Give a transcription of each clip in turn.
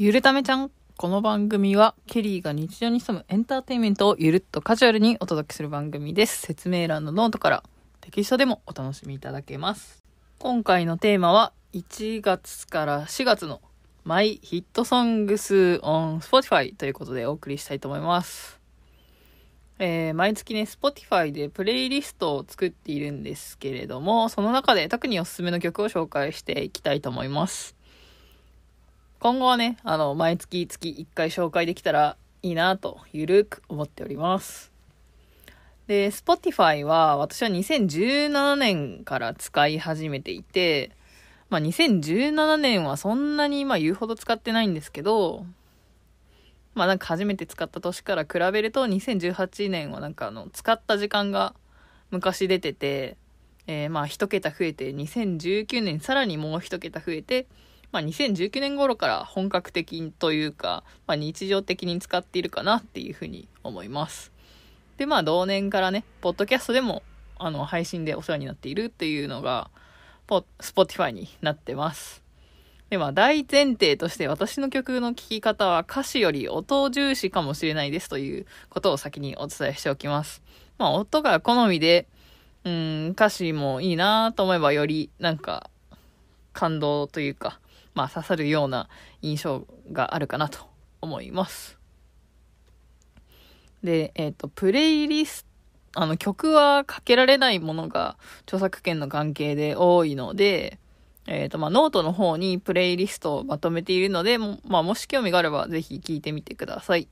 ゆるためちゃん。この番組は、ケリーが日常に潜むエンターテインメントをゆるっとカジュアルにお届けする番組です。説明欄のノートからテキストでもお楽しみいただけます。今回のテーマは、1月から4月のマイヒットソングスオン Spotify ということでお送りしたいと思います。えー、毎月ね、Spotify でプレイリストを作っているんですけれども、その中で特におすすめの曲を紹介していきたいと思います。今後はね、あの、毎月月1回紹介できたらいいなと、ゆるく思っております。で、Spotify は私は2017年から使い始めていて、まあ2017年はそんなにまあ言うほど使ってないんですけど、まあなんか初めて使った年から比べると2018年はなんかあの使った時間が昔出てて、えー、まあ一桁増えて2019年さらにもう一桁増えてまあ、2019年頃から本格的というか、まあ、日常的に使っているかなっていうふうに思います。で、まあ、同年からね、ポッドキャストでも、あの、配信でお世話になっているっていうのが、ポスポティファイになってます。で、まあ、大前提として私の曲の聴き方は歌詞より音重視かもしれないですということを先にお伝えしておきます。まあ、音が好みで、うん、歌詞もいいなと思えばより、なんか、感動というか、まあ、刺さるような印象があるかなと思います。で、えっ、ー、と、プレイリスト、あの、曲はかけられないものが著作権の関係で多いので、えっ、ー、と、まあ、ノートの方にプレイリストをまとめているので、まあ、もし興味があればぜひ聴いてみてください。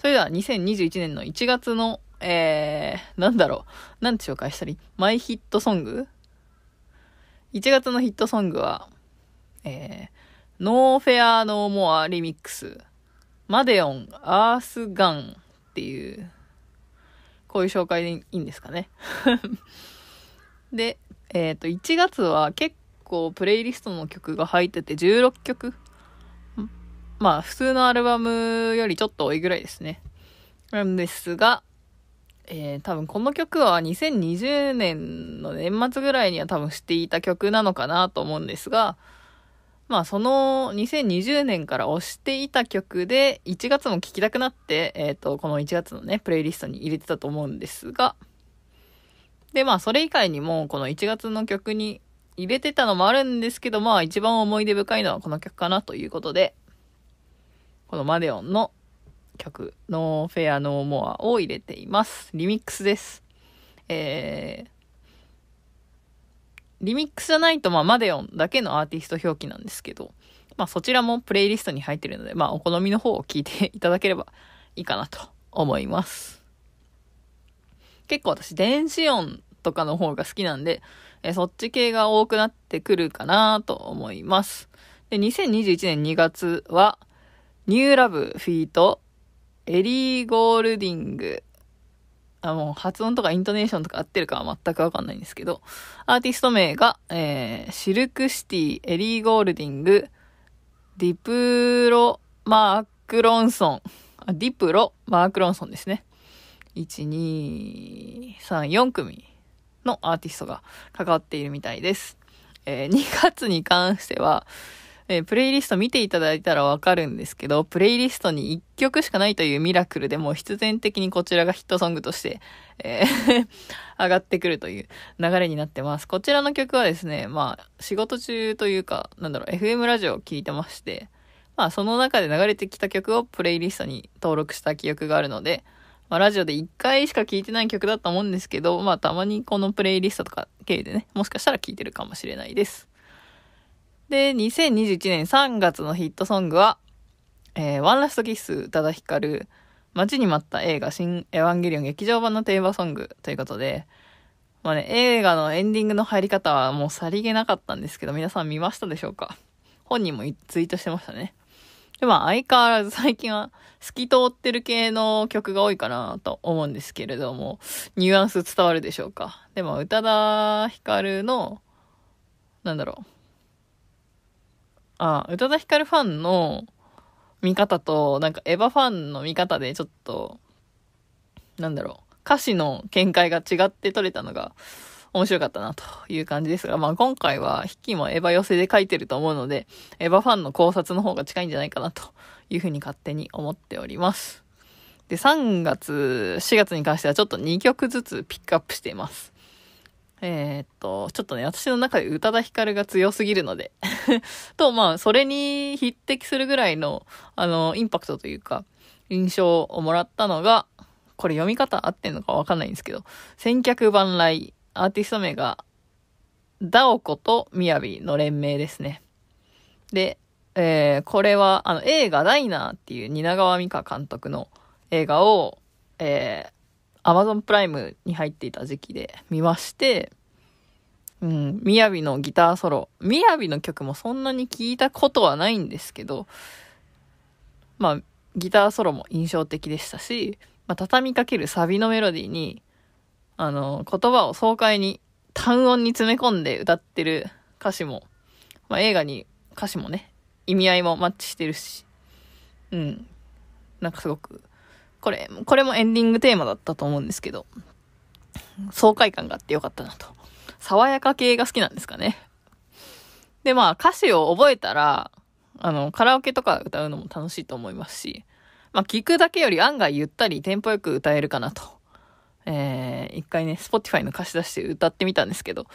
それでは2021年の1月の、えー、なんだろう。なんて紹介したり、マイヒットソング ?1 月のヒットソングは、えー、ノーフェアノーモアリミックス、マデオン、アースガンっていう、こういう紹介でいいんですかね。で、えっ、ー、と、1月は結構プレイリストの曲が入ってて16曲。まあ、普通のアルバムよりちょっと多いぐらいですね。なんですが、えー、多分この曲は2020年の年末ぐらいには多分知っていた曲なのかなと思うんですが、まあその2020年から推していた曲で1月も聴きたくなって、えっ、ー、と、この1月のね、プレイリストに入れてたと思うんですが、でまあそれ以外にもこの1月の曲に入れてたのもあるんですけど、まあ一番思い出深いのはこの曲かなということで、このマデオンの曲、a i フェア m o モアを入れています。リミックスです。えー、リミックスじゃないと、まあ、マデオンだけのアーティスト表記なんですけど、まあ、そちらもプレイリストに入ってるので、まあ、お好みの方を聞いていただければいいかなと思います。結構私、電子音とかの方が好きなんで、えそっち系が多くなってくるかなと思います。で、2021年2月は、ニューラブフィート、エリー・ゴールディング、あもう発音とかイントネーションとか合ってるかは全くわかんないんですけど、アーティスト名が、えー、シルクシティ、エリー・ゴールディング、ディプロ・マーク・ロンソン。あ、ディプロ・マーク・ロンソンですね。1、2、3、4組のアーティストが関わっているみたいです。えー、2月に関しては、えー、プレイリスト見ていただいたらわかるんですけど、プレイリストに1曲しかないというミラクルでも必然的にこちらがヒットソングとして、えー 上がってくるという流れになってます。こちらの曲はですね、まあ、仕事中というか、なんだろう、FM ラジオを聴いてまして、まあ、その中で流れてきた曲をプレイリストに登録した記憶があるので、まあ、ラジオで1回しか聴いてない曲だと思うんですけど、まあ、たまにこのプレイリストとか経由でね、もしかしたら聴いてるかもしれないです。で、2021年3月のヒットソングは、えー、ワンラストキス、宇多田ヒカル、待ちに待った映画、新エヴァンゲリオン劇場版のテーマソングということで、まあね、映画のエンディングの入り方はもうさりげなかったんですけど、皆さん見ましたでしょうか本人もツイートしてましたね。で、まあ相変わらず最近は透き通ってる系の曲が多いかなと思うんですけれども、ニュアンス伝わるでしょうか。でも、宇多田ヒカルの、なんだろう、あ、宇多田ヒカルファンの見方と、なんかエヴァファンの見方でちょっと、なんだろう、歌詞の見解が違って取れたのが面白かったなという感じですが、まあ今回は筆きもエヴァ寄せで書いてると思うので、エヴァファンの考察の方が近いんじゃないかなというふうに勝手に思っております。で、3月、4月に関してはちょっと2曲ずつピックアップしています。えー、っと、ちょっとね、私の中で宇多田ヒカルが強すぎるので と、まあ、それに匹敵するぐらいの、あの、インパクトというか、印象をもらったのが、これ読み方合ってんのかわかんないんですけど、千客万来、アーティスト名が、ダオコとみやびの連名ですね。で、えー、これは、あの、映画ダイナーっていう蜷川美香監督の映画を、えー、アマゾンプライムに入っていた時期で見まして、うん、みやびのギターソロ。みやびの曲もそんなに聞いたことはないんですけど、まあ、ギターソロも印象的でしたし、まあ、畳みかけるサビのメロディーに、あの、言葉を爽快に、単音に詰め込んで歌ってる歌詞も、まあ、映画に歌詞もね、意味合いもマッチしてるし、うん、なんかすごくこれ、これもエンディングテーマだったと思うんですけど、爽快感があってよかったなと。爽やか系が好きなんですかね。で、まあ歌詞を覚えたら、あの、カラオケとか歌うのも楽しいと思いますし、まあ聞くだけより案外ゆったりテンポよく歌えるかなと。えー、一回ね、Spotify の歌詞出して歌ってみたんですけど、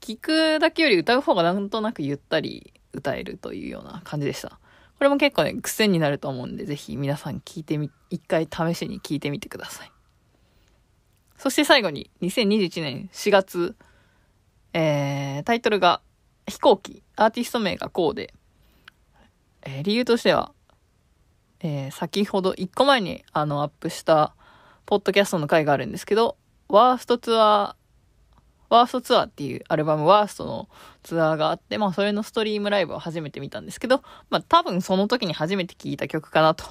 聞くだけより歌う方がなんとなくゆったり歌えるというような感じでした。これも結構ね、癖になると思うんで、ぜひ皆さん聞いてみ、一回試しに聞いてみてください。そして最後に、2021年4月、えー、タイトルが、飛行機、アーティスト名がこうで、えー、理由としては、えー、先ほど1個前にあのアップしたポッドキャストの回があるんですけど、ワーストツアワーストツアーっていうアルバム、ワーストのツアーがあって、まあそれのストリームライブを初めて見たんですけど、まあ多分その時に初めて聴いた曲かなと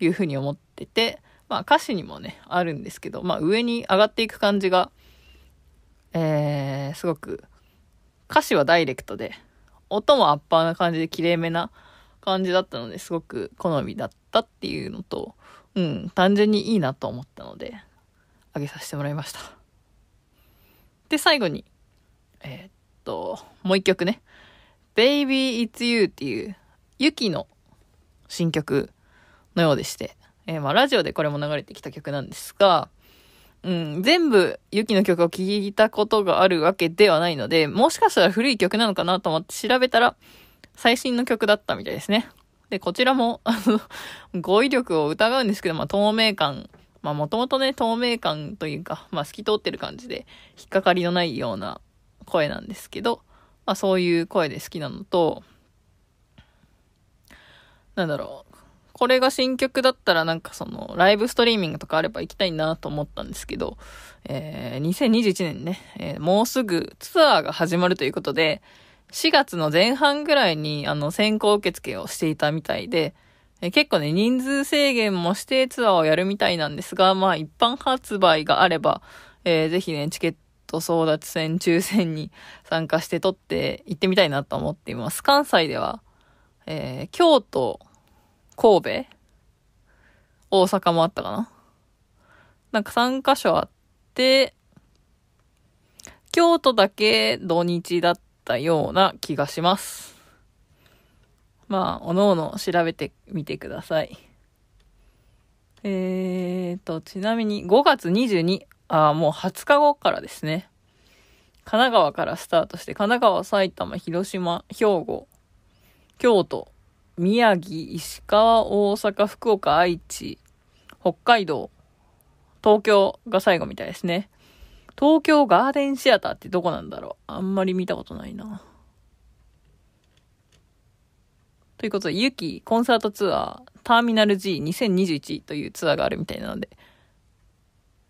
いうふうに思ってて、まあ歌詞にもね、あるんですけど、まあ上に上がっていく感じが、えー、すごく、歌詞はダイレクトで、音もアッパーな感じで綺麗めな感じだったのですごく好みだったっていうのと、うん、単純にいいなと思ったので、あげさせてもらいました。で、最後に、えー、っと、もう一曲ね。Baby It's You っていう、ユキの新曲のようでして、えー、まあ、ラジオでこれも流れてきた曲なんですが、うん、全部ユキの曲を聴いたことがあるわけではないので、もしかしたら古い曲なのかなと思って調べたら、最新の曲だったみたいですね。で、こちらも、あの、語彙力を疑うんですけど、まあ、透明感まあもともとね、透明感というか、まあ透き通ってる感じで、引っかかりのないような声なんですけど、まあそういう声で好きなのと、なんだろう、これが新曲だったらなんかその、ライブストリーミングとかあれば行きたいなと思ったんですけど、えー、2021年ね、えー、もうすぐツアーが始まるということで、4月の前半ぐらいにあの先行受付をしていたみたいで、え結構ね、人数制限もしてツアーをやるみたいなんですが、まあ一般発売があれば、えー、ぜひね、チケット争奪戦、抽選に参加して取って行ってみたいなと思っています。関西では、えー、京都、神戸、大阪もあったかな。なんか3カ所あって、京都だけ土日だったような気がします。まあ、おのおの調べてみてください。えーと、ちなみに5月22、ああ、もう20日後からですね。神奈川からスタートして、神奈川、埼玉、広島、兵庫、京都、宮城、石川、大阪、福岡、愛知、北海道、東京が最後みたいですね。東京ガーデンシアターってどこなんだろうあんまり見たことないな。ということで、ユキコンサートツアー、ターミナル G2021 というツアーがあるみたいなので、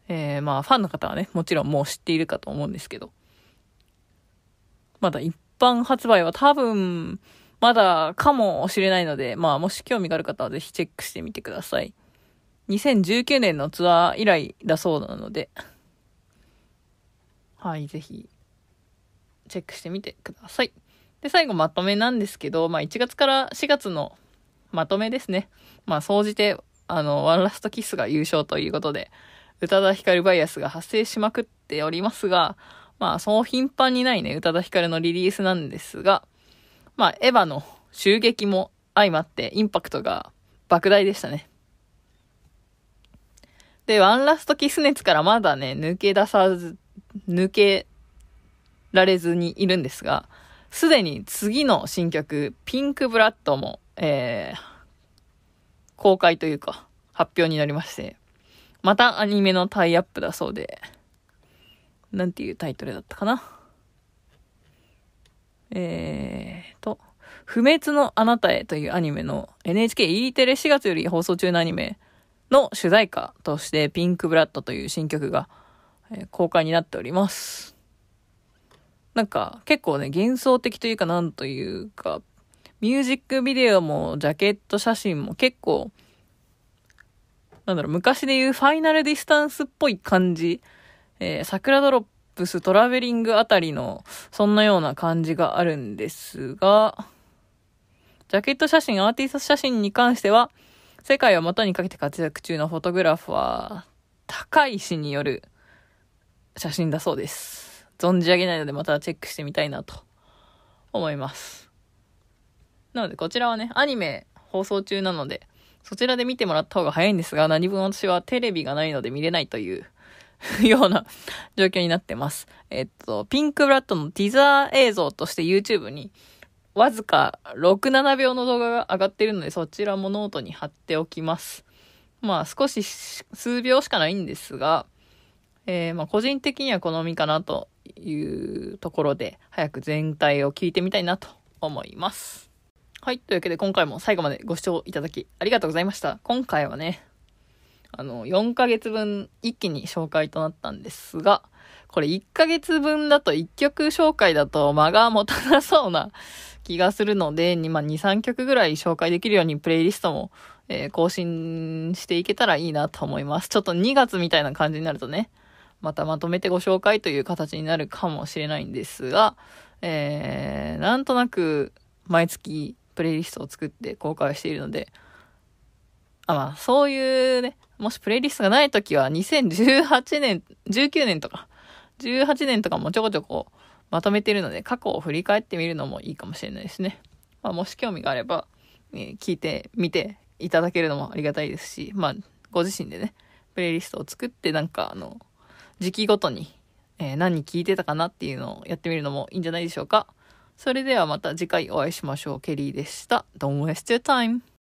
えー、まあ、ファンの方はね、もちろんもう知っているかと思うんですけど、まだ一般発売は多分、まだかもしれないので、まあ、もし興味がある方はぜひチェックしてみてください。2019年のツアー以来だそうなので、はい、ぜひ、チェックしてみてください。で、最後まとめなんですけど、まあ1月から4月のまとめですね。まあ総じて、あの、ワンラストキスが優勝ということで、宇多田ヒカルバイアスが発生しまくっておりますが、まあそう頻繁にないね、宇多田ヒカルのリリースなんですが、まあエヴァの襲撃も相まってインパクトが莫大でしたね。で、ワンラストキス熱からまだね、抜け出さず、抜けられずにいるんですが、すでに次の新曲、ピンクブラッドも、えー、公開というか、発表になりまして、またアニメのタイアップだそうで、なんていうタイトルだったかな。えーと、不滅のあなたへというアニメの NHKE テレ4月より放送中のアニメの主題歌としてピンクブラッドという新曲が公開になっております。なんか結構ね、幻想的というかなんというか、ミュージックビデオもジャケット写真も結構、なんだろう、昔で言うファイナルディスタンスっぽい感じ、えー、桜ドロップストラベリングあたりの、そんなような感じがあるんですが、ジャケット写真、アーティスト写真に関しては、世界を元にかけて活躍中のフォトグラファー、高石による写真だそうです。存じ上げないのでまたチェックしてみたいなと思います。なのでこちらはね、アニメ放送中なので、そちらで見てもらった方が早いんですが、何分私はテレビがないので見れないという ような状況になってます。えっと、ピンクブラッドのティザー映像として YouTube にわずか6、7秒の動画が上がってるので、そちらもノートに貼っておきます。まあ少し数秒しかないんですが、えー、まあ個人的には好みかなというところで、早く全体を聞いてみたいなと思います。はい。というわけで今回も最後までご視聴いただきありがとうございました。今回はね、あの、4ヶ月分一気に紹介となったんですが、これ1ヶ月分だと1曲紹介だと間が持たなそうな 気がするので、まあ、2、3曲ぐらい紹介できるようにプレイリストも、えー、更新していけたらいいなと思います。ちょっと2月みたいな感じになるとね、またまとめてご紹介という形になるかもしれないんですが、えー、なんとなく毎月プレイリストを作って公開しているので、あ、まあ、そういうね、もしプレイリストがない時は2018年、19年とか、18年とかもちょこちょこまとめてるので、過去を振り返ってみるのもいいかもしれないですね。まあ、もし興味があれば、えー、聞いてみていただけるのもありがたいですし、まあ、ご自身でね、プレイリストを作ってなんかあの、時期ごとに、えー、何聞いてたかなっていうのをやってみるのもいいんじゃないでしょうか。それではまた次回お会いしましょう。ケリーでした。Don't waste your time!